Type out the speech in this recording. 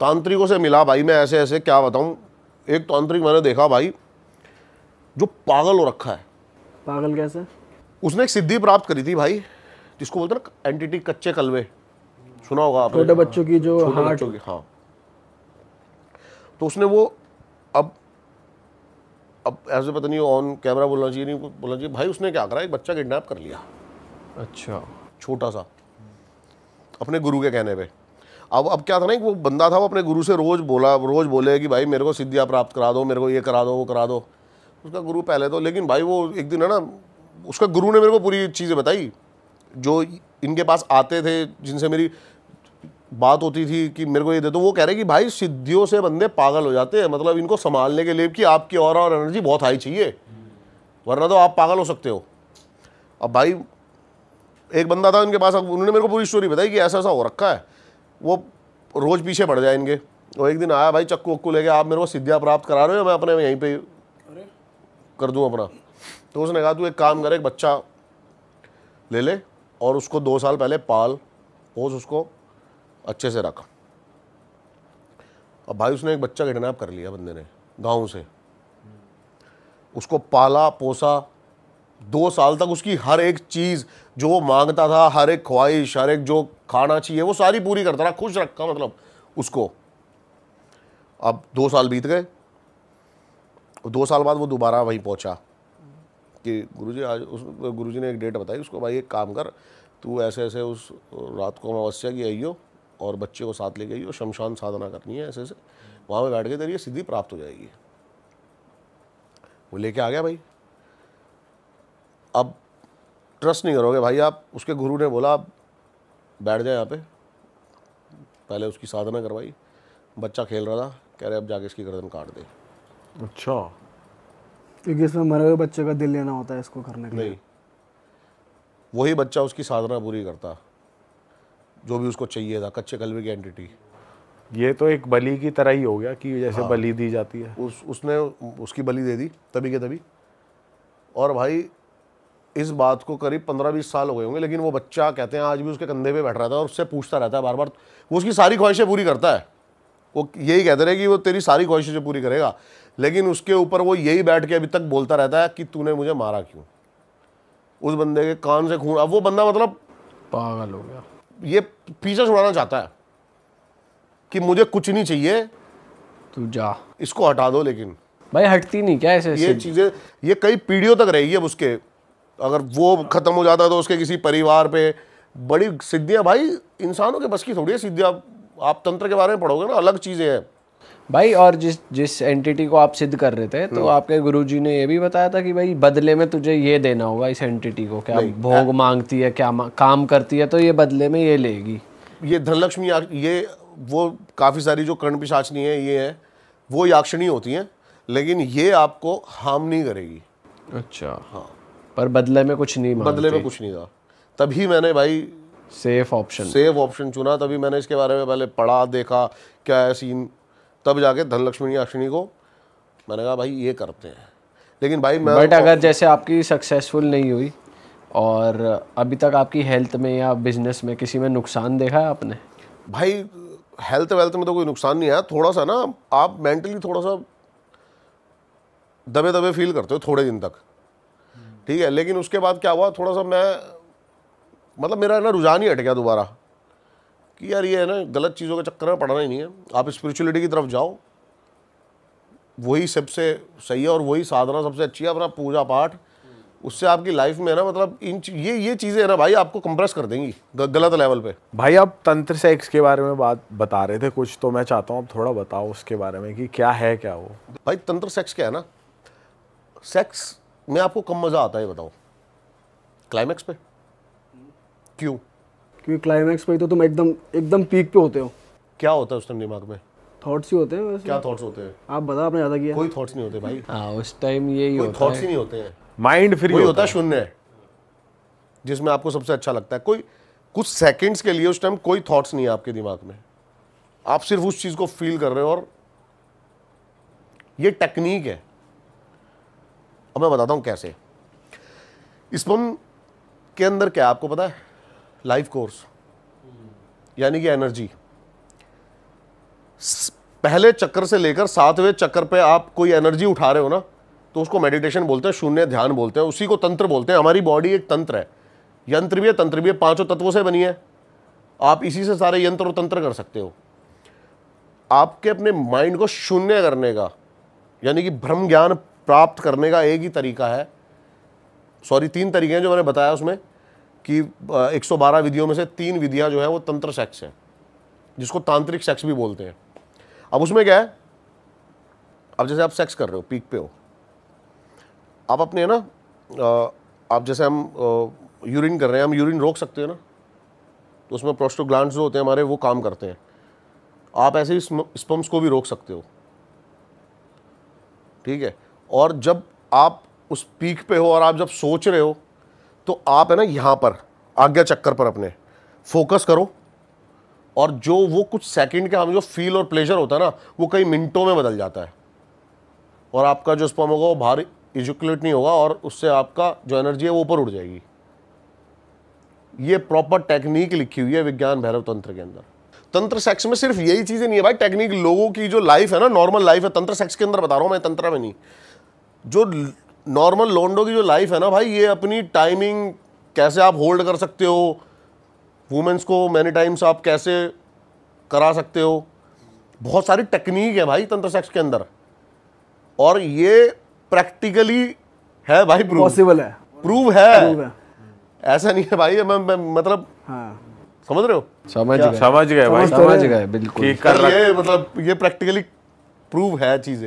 तांत्रिकों से मिला भाई मैं ऐसे ऐसे क्या बताऊं एक तांत्रिक मैंने देखा भाई जो पागल हो रखा है पागल कैसे उसने एक सिद्धि प्राप्त करी थी भाई जिसको बोलते ना एंटिटी कच्चे कलवे सुना होगा आपने छोटे बच्चों की जो छोटे की हाँ तो उसने वो अब अब ऐसे पता नहीं ऑन कैमरा बोलना चाहिए नहीं बोलना चाहिए भाई उसने क्या करा एक बच्चा किडनैप कर लिया अच्छा छोटा सा अपने गुरु के कहने पे अब अब क्या था ना वो बंदा था वो अपने गुरु से रोज़ बोला रोज़ बोले कि भाई मेरे को सिद्धियाँ प्राप्त करा दो मेरे को ये करा दो वो करा दो उसका गुरु पहले तो लेकिन भाई वो एक दिन है ना उसका गुरु ने मेरे को पूरी चीज़ें बताई जो इनके पास आते थे जिनसे मेरी बात होती थी कि मेरे को ये दे दो वो कह रहे कि भाई सिद्धियों से बंदे पागल हो जाते हैं मतलब इनको संभालने के लिए कि आपकी और और एनर्जी बहुत हाई चाहिए वरना तो आप पागल हो सकते हो अब भाई एक बंदा था उनके पास उन्होंने मेरे को पूरी स्टोरी बताई कि ऐसा ऐसा हो रखा है वो रोज़ पीछे पड़ जाए इनके वो एक दिन आया भाई चक्कू वक्कू लेके आप मेरे को सिद्धियाँ प्राप्त करा रहे हो मैं अपने यहीं पर कर दूँ अपना तो उसने कहा तू एक काम कर एक बच्चा ले ले और उसको दो साल पहले पाल पोस उसको अच्छे से रख अब भाई उसने एक बच्चा किडनैप कर लिया बंदे ने गाँव से उसको पाला पोसा दो साल तक उसकी हर एक चीज़ जो वो मांगता था हर एक ख्वाहिश हर एक जो खाना चाहिए वो सारी पूरी करता था खुश रखा मतलब उसको अब दो साल बीत गए दो साल बाद वो दोबारा वहीं पहुंचा कि गुरुजी आज उस गुरुजी ने एक डेट बताई उसको भाई एक काम कर तू ऐसे ऐसे उस रात को अमावस्या की आइयो और बच्चे को साथ लेके आइयो शमशान साधना करनी है ऐसे ऐसे वहाँ पर बैठ के तेरी सिद्धि प्राप्त हो जाएगी वो लेके आ गया भाई अब ट्रस्ट नहीं करोगे भाई आप उसके गुरु ने बोला आप बैठ जाए यहाँ पे पहले उसकी साधना करवाई बच्चा खेल रहा था कह रहे अब जाके इसकी गर्दन काट दे अच्छा क्योंकि इसमें मरे हुए बच्चे का दिल लेना होता है इसको करने के लिए नहीं वही बच्चा उसकी साधना पूरी करता जो भी उसको चाहिए था कच्चे कलवे की एंटिटी ये तो एक बलि की तरह ही हो गया कि जैसे हाँ, बलि दी जाती है उस उसने उसकी बलि दे दी तभी के तभी और भाई इस बात को करीब पंद्रह बीस साल हो गए होंगे लेकिन वो बच्चा कहते हैं आज भी उसके कंधे पे बैठ रहा था और उससे पूछता रहता है बार बार वो उसकी सारी ख्वाहिशें पूरी करता है वो यही कहते रहे कि वो तेरी सारी ख्वाहिशें जो पूरी करेगा लेकिन उसके ऊपर वो यही बैठ के अभी तक बोलता रहता है कि तूने मुझे मारा क्यों उस बंदे के कान से खून अब वो बंदा मतलब पागल हो गया ये पीछा छुड़ाना चाहता है कि मुझे कुछ नहीं चाहिए तू जा इसको हटा दो लेकिन भाई हटती नहीं क्या ऐसे ये चीज़ें ये कई पीढ़ियों तक रहेगी अब उसके अगर वो ख़त्म हो जाता तो उसके किसी परिवार पे बड़ी सिद्धियाँ भाई इंसानों के बस की थोड़ी है सिद्धियाँ आप तंत्र के बारे में पढ़ोगे ना अलग चीज़ें हैं भाई और जिस जिस एंटिटी को आप सिद्ध कर रहे थे तो हम्म। आपके गुरुजी ने ये भी बताया था कि भाई बदले में तुझे ये देना होगा इस एंटिटी को क्या भोग मांगती है क्या काम करती है तो ये बदले में ये लेगी ये धनलक्ष्मी ये वो काफ़ी सारी जो कर्ण पिशाचनी है ये है वो याक्षणी होती हैं लेकिन ये आपको हार्म नहीं करेगी अच्छा हाँ पर बदले में कुछ नहीं बदले में कुछ नहीं था तभी मैंने भाई सेफ ऑप्शन सेफ ऑप्शन चुना तभी मैंने इसके बारे में पहले पढ़ा देखा क्या है सीन तब जाके धनलक्ष्मी अश्विनी को मैंने कहा भाई ये करते हैं लेकिन भाई मैं बट तो- अगर जैसे आपकी सक्सेसफुल नहीं हुई और अभी तक आपकी हेल्थ में या बिजनेस में किसी में नुकसान देखा है आपने भाई हेल्थ वेल्थ में तो कोई नुकसान नहीं है थोड़ा सा ना आप मेंटली थोड़ा सा दबे दबे फील करते हो थोड़े दिन तक ठीक है लेकिन उसके बाद क्या हुआ थोड़ा सा मैं मतलब मेरा ना रुझान ही हट गया दोबारा कि यार ये है ना गलत चीज़ों के चक्कर में पड़ना ही नहीं है आप स्पिरिचुअलिटी की तरफ जाओ वही सबसे सही है और वही साधना सबसे अच्छी है अपना पूजा पाठ उससे आपकी लाइफ में है ना मतलब इन ये ये चीज़ें है ना भाई आपको कंप्रेस कर देंगी गलत लेवल पे भाई आप तंत्र सेक्स के बारे में बात बता रहे थे कुछ तो मैं चाहता हूँ आप थोड़ा बताओ उसके बारे में कि क्या है क्या वो भाई तंत्र सेक्स क्या है ना सेक्स मैं आपको कम मज़ा आता है बताओ क्लाइमैक्स पे क्यों क्योंकि क्लाइमैक्स पे तो तुम एकदम एकदम पीक पे होते हो क्या होता है उस टाइम दिमाग में थॉट्स ही होते हैं वैसे क्या थॉट्स होते हैं आप बता आपने ज़्यादा किया कोई थॉट्स नहीं होते भाई हाँ उस टाइम यही होता थॉट्स ही नहीं होते हैं माइंड फ्री होता, होता है शून्य जिसमें आपको सबसे अच्छा लगता है कोई कुछ सेकंड्स के लिए उस टाइम कोई थॉट्स नहीं है आपके दिमाग में आप सिर्फ उस चीज़ को फील कर रहे हो और ये टेक्निक है अब मैं बताता हूँ कैसे स्पम के अंदर क्या आपको पता है लाइफ कोर्स यानी कि एनर्जी पहले चक्कर से लेकर सातवें चक्कर पे आप कोई एनर्जी उठा रहे हो ना तो उसको मेडिटेशन बोलते हैं शून्य ध्यान बोलते हैं उसी को तंत्र बोलते हैं हमारी बॉडी एक तंत्र है यंत्र भी है तंत्र भी है पांचों तत्वों से बनी है आप इसी से सारे यंत्र और तंत्र कर सकते हो आपके अपने माइंड को शून्य करने का यानी कि भ्रम ज्ञान प्राप्त करने का एक ही तरीका है सॉरी तीन तरीके हैं जो मैंने बताया उसमें कि 112 विधियों में से तीन विधियां जो है वो तंत्र सेक्स हैं जिसको तांत्रिक सेक्स भी बोलते हैं अब उसमें क्या है अब जैसे आप सेक्स कर रहे हो पीक पे हो आप अपने ना आप जैसे हम यूरिन कर रहे हैं हम यूरिन रोक सकते हैं ना तो उसमें प्रोस्टोग्लैंड जो होते हैं हमारे वो काम करते हैं आप ऐसे ही स्पम्स को भी रोक सकते हो ठीक है और जब आप उस पीक पे हो और आप जब सोच रहे हो तो आप है ना यहाँ पर आज्ञा चक्कर पर अपने फोकस करो और जो वो कुछ सेकंड का हमें जो फील और प्लेजर होता है ना वो कई मिनटों में बदल जाता है और आपका जो स्पम होगा वो बाहर इजुकुलेट नहीं होगा और उससे आपका जो एनर्जी है वो ऊपर उड़ जाएगी ये प्रॉपर टेक्निक लिखी हुई है विज्ञान भैरव तंत्र के अंदर तंत्र सेक्स में सिर्फ यही चीज़ें नहीं है भाई टेक्निक लोगों की जो लाइफ है ना नॉर्मल लाइफ है तंत्र सेक्स के अंदर बता रहा हूँ मैं तंत्र में नहीं जो नॉर्मल लोंडो की जो लाइफ है ना भाई ये अपनी टाइमिंग कैसे आप होल्ड कर सकते हो वुमेंस को मैनी टाइम्स आप कैसे करा सकते हो बहुत सारी टेक्निक है भाई तंत्र सेक्स के अंदर और ये प्रैक्टिकली है भाई प्रूव पॉसिबल है प्रूव है, है ऐसा नहीं है भाई मैं, मैं मतलब हाँ। समझ रहे हो समझ गए समझ गए भाई तो समझ गए बिल्कुल ये मतलब ये प्रैक्टिकली प्रूव है चीजें